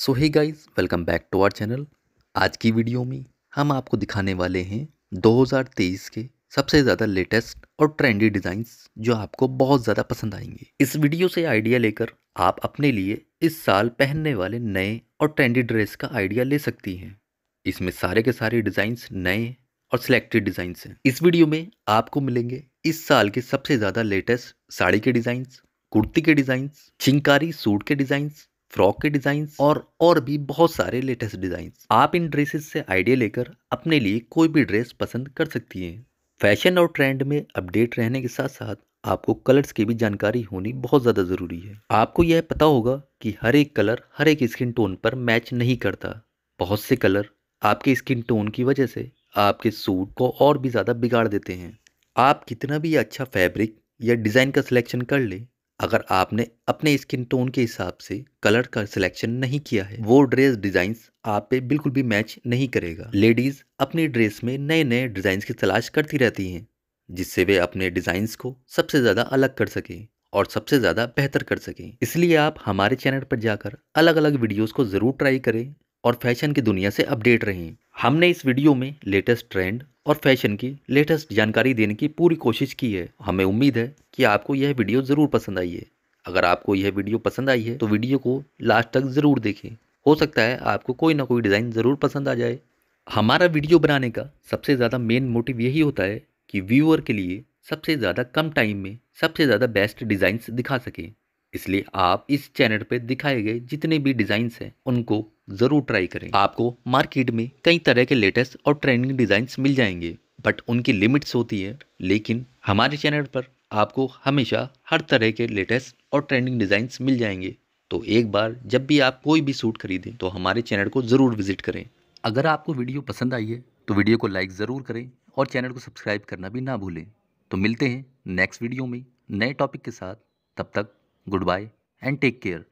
So hi guys welcome back to our channel आज की video में हम आपको दिखाने वाले हैं 2023 के सबसे ज़्यादा लेटेस्ट और ट्रेंडी डिज़ाइंस जो आपको बहुत ज़्यादा पसंद आएंगे इस वीडियो से आइडिया लेकर आप अपने लिए इस साल पहनने वाले नए और ट्रेंडी ड्रेस का आइडिया ले सकती हैं इसमें सारे के सारे डिज़ाइंस नए और सिलेक्टेड डिज़ाइंस हैं इस वीडियो में आपको मिलेंगे इस साल के सबसे ज़्यादा लेटेस्ट साड़ी के डिज़ाइंस कुर्ती के डिज़ाइंस चिंकारी सूट के डिज़ाइंस फ्रॉक के डिज़ाइन और और भी बहुत सारे लेटेस्ट डिज़ाइन आप इन ड्रेसेस से आइडिया लेकर अपने लिए कोई भी ड्रेस पसंद कर सकती हैं फैशन और ट्रेंड में अपडेट रहने के साथ साथ आपको कलर्स की भी जानकारी होनी बहुत ज़्यादा ज़रूरी है आपको यह पता होगा कि हर एक कलर हर एक स्किन टोन पर मैच नहीं करता बहुत से कलर आपके स्किन टोन की वजह से आपके सूट को और भी ज़्यादा बिगाड़ देते हैं आप कितना भी अच्छा फैब्रिक या डिज़ाइन का सिलेक्शन कर लें अगर आपने अपने स्किन टोन के हिसाब से कलर का सिलेक्शन नहीं किया है वो ड्रेस डिजाइन आप पे बिल्कुल भी मैच नहीं करेगा लेडीज अपनी ड्रेस में नए नए डिजाइन की तलाश करती रहती हैं जिससे वे अपने डिजाइन को सबसे ज़्यादा अलग कर सकें और सबसे ज़्यादा बेहतर कर सकें इसलिए आप हमारे चैनल पर जाकर अलग अलग वीडियोस को ज़रूर ट्राई करें और फैशन की दुनिया से अपडेट रहें हमने इस वीडियो में लेटेस्ट ट्रेंड और फैशन की लेटेस्ट जानकारी देने की पूरी कोशिश की है हमें उम्मीद है कि आपको यह वीडियो ज़रूर पसंद आई है अगर आपको यह वीडियो पसंद आई है तो वीडियो को लास्ट तक ज़रूर देखें हो सकता है आपको कोई ना कोई डिज़ाइन ज़रूर पसंद आ जाए हमारा वीडियो बनाने का सबसे ज़्यादा मेन मोटिव यही होता है कि व्यूअर के लिए सबसे ज़्यादा कम टाइम में सबसे ज़्यादा बेस्ट डिज़ाइंस दिखा सकें इसलिए आप इस चैनल पर दिखाए गए जितने भी डिज़ाइंस हैं उनको ज़रूर ट्राई करें आपको मार्केट में कई तरह के लेटेस्ट और ट्रेंडिंग डिज़ाइंस मिल जाएंगे बट उनकी लिमिट्स होती है लेकिन हमारे चैनल पर आपको हमेशा हर तरह के लेटेस्ट और ट्रेंडिंग डिज़ाइंस मिल जाएंगे तो एक बार जब भी आप कोई भी सूट खरीदें तो हमारे चैनल को ज़रूर विज़िट करें अगर आपको वीडियो पसंद आई है तो वीडियो को लाइक ज़रूर करें और चैनल को सब्सक्राइब करना भी ना भूलें तो मिलते हैं नेक्स्ट वीडियो में नए टॉपिक के साथ तब तक Goodbye and take care.